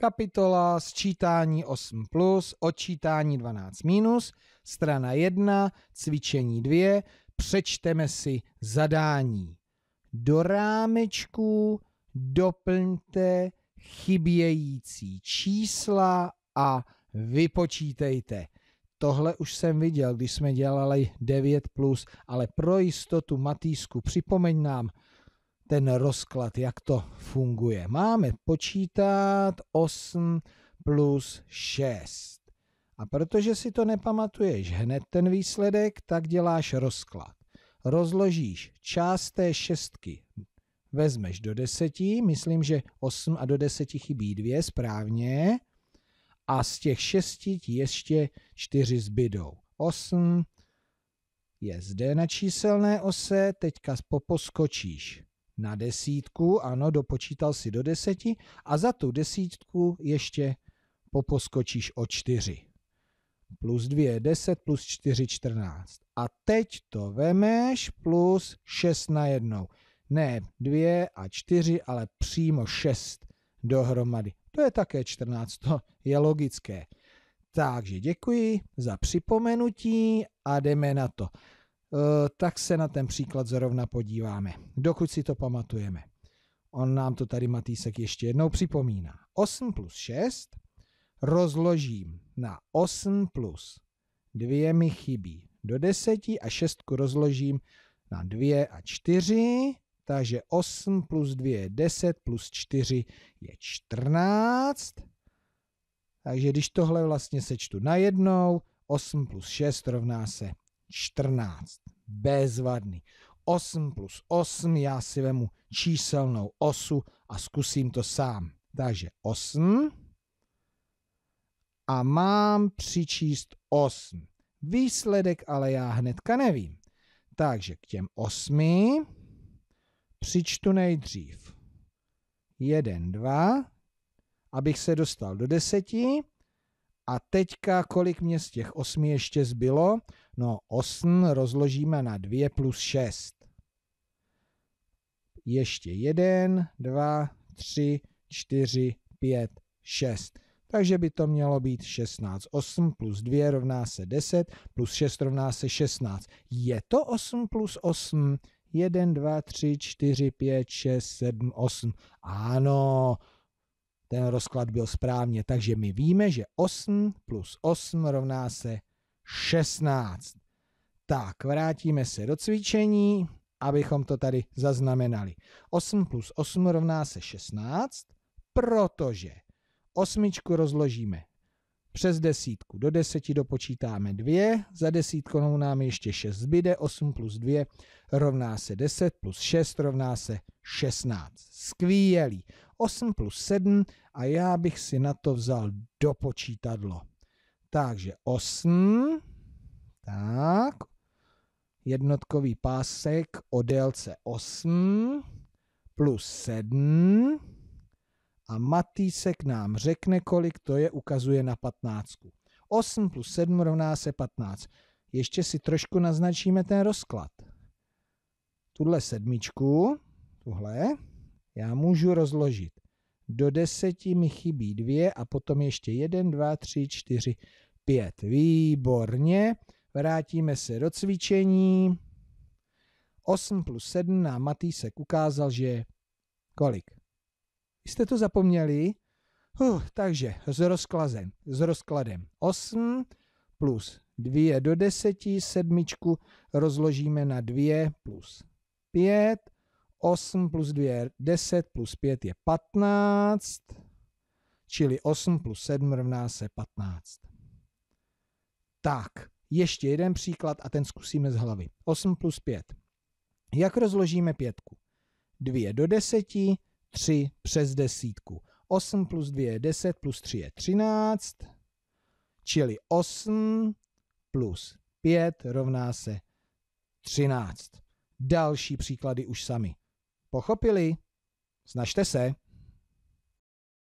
Kapitola sčítání 8 plus, odčítání 12 minus, strana 1, cvičení 2, přečteme si zadání. Do rámečku doplňte chybějící čísla a vypočítejte. Tohle už jsem viděl, když jsme dělali 9+, plus, ale pro jistotu Matýsku připomeň nám, ten rozklad, jak to funguje. Máme počítat 8 plus 6. A protože si to nepamatuješ hned ten výsledek, tak děláš rozklad. Rozložíš část té šestky, vezmeš do deseti, myslím, že 8 a do deseti chybí dvě, správně. A z těch šesti ti ještě čtyři zbydou. 8 je zde na číselné ose, teďka poposkočíš na desítku, ano, dopočítal si do deseti a za tu desítku ještě poposkočíš o čtyři. Plus dvě je deset, plus čtyři čtrnáct. A teď to vemeš plus šest na jednou. Ne dvě a čtyři, ale přímo šest dohromady. To je také čtrnáct, to je logické. Takže děkuji za připomenutí a jdeme na to. Eh, tak se na ten příklad zrovna podíváme, dokud si to pamatujeme. On nám to tady Matýsek ještě jednou připomíná. 8 plus 6 rozložím na 8 plus 2 mi chybí do 10 a 6 rozložím na 2 a 4, takže 8 plus 2 je 10 plus 4 je 14. Takže když tohle vlastně sečtu najednou, 8 plus 6 rovná se 14. Bezvadný. 8 plus 8, já si vemu číselnou osu a zkusím to sám. Takže 8 a mám přičíst 8. Výsledek ale já hnedka nevím. Takže k těm 8 přičtu nejdřív 1, 2, abych se dostal do 10. A teďka kolik mě z těch osmi ještě zbylo? No 8 rozložíme na 2 plus 6. Ještě 1, 2, 3, 4, 5, 6. Takže by to mělo být 16. 8 plus 2 rovná se 10, plus 6 rovná se 16. Je to 8 plus 8? 1, 2, 3, 4, 5, 6, 7, 8. Ano, ten rozklad byl správně. Takže my víme, že 8 plus 8 rovná se 16. Tak, vrátíme se do cvičení, abychom to tady zaznamenali. 8 plus 8 rovná se 16, protože osmičku rozložíme přes desítku. Do deseti dopočítáme dvě, za desítkou nám ještě šest zbyde, 8 plus 2 rovná se 10, plus 6 rovná se 16. Skvělý. 8 plus 7 a já bych si na to vzal dopočítadlo. Takže 8, tak, jednotkový pásek o délce 8 plus 7 a Matýsek nám řekne, kolik to je, ukazuje na 15. 8 plus 7 rovná se 15. Ještě si trošku naznačíme ten rozklad. Tuhle sedmičku, tuhle, já můžu rozložit. Do deseti mi chybí dvě a potom ještě jeden, dva, tři, čtyři, pět. Výborně. Vrátíme se do cvičení. 8 plus 7 nám Matýsek ukázal, že kolik? jste to zapomněli. Uh, takže s rozkladem, s rozkladem 8 plus 2 do 10, sedmičku rozložíme na 2 plus 5, 8 plus 2 je 10, plus 5 je 15, čili 8 plus 7 rovná se 15. Tak, ještě jeden příklad a ten zkusíme z hlavy. 8 plus 5. Jak rozložíme pětku? 2 do 10, 3 přes desítku. 8 plus 2 je 10, plus 3 je 13, čili 8 plus 5 rovná se 13. Další příklady už sami. Pochopili? Snažte se.